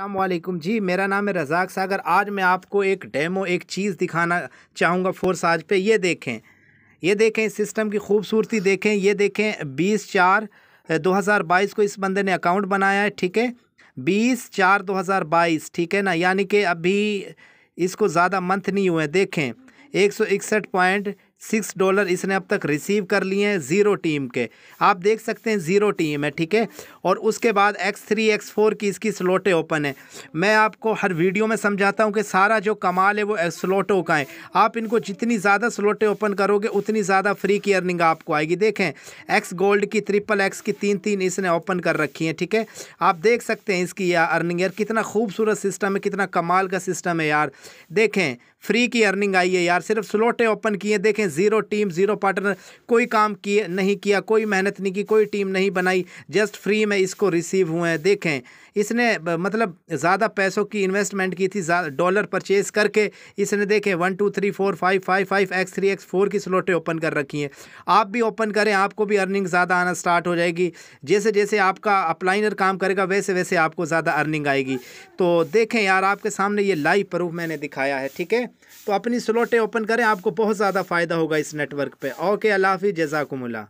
अल्लाम जी मेरा नाम है रजाक सागर आज मैं आपको एक डेमो एक चीज़ दिखाना चाहूँगा फोर्स आज पे ये देखें ये देखें इस सिस्टम की खूबसूरती देखें ये देखें बीस चार दो हज़ार बाईस को इस बंदे ने अकाउंट बनाया है ठीक है बीस चार दो हज़ार बाईस ठीक है ना यानी कि अभी इसको ज़्यादा मंथ नहीं हुए देखें एक सौ इकसठ पॉइंट सिक्स डॉलर इसने अब तक रिसीव कर लिए हैं ज़ीरो टीम के आप देख सकते हैं ज़ीरो टीम है ठीक है और उसके बाद एक्स थ्री एक्स फोर की इसकी स्लोटें ओपन है मैं आपको हर वीडियो में समझाता हूँ कि सारा जो कमाल है वो स्लोटों का है आप इनको जितनी ज़्यादा स्लोटें ओपन करोगे उतनी ज़्यादा फ्री की अर्निंग आपको आएगी देखें एक्स गोल्ड की ट्रिपल एक्स की तीन तीन इसने ओपन कर रखी हैं ठीक है आप देख सकते हैं इसकी अर्निंग यार कितना खूबसूरत सिस्टम है कितना कमाल का सिस्टम है यार देखें फ्री की अर्निंग आई है यार सिर्फ स्लोटें ओपन किए देखें ज़ीरो टीम ज़ीरो पार्टनर कोई काम किए नहीं किया कोई मेहनत नहीं की कोई टीम नहीं बनाई जस्ट फ्री में इसको रिसीव हुए हैं देखें इसने मतलब ज़्यादा पैसों की इन्वेस्टमेंट की थी डॉलर परचेज करके इसने देखें one two three four five five five X three X four की स्लोटें ओपन कर रखी हैं आप भी ओपन करें आपको भी अर्निंग ज़्यादा आना स्टार्ट हो जाएगी जैसे जैसे आपका अपलाइनर काम करेगा वैसे वैसे आपको ज़्यादा अर्निंग आएगी तो देखें यार आपके सामने ये लाइव प्रूफ मैंने दिखाया है ठीक है तो अपनी स्लॉटें ओपन करें आपको बहुत ज़्यादा फ़ायदा होगा इस नेटवर्क पर ओके अल्लाह हाफि जजाकुमला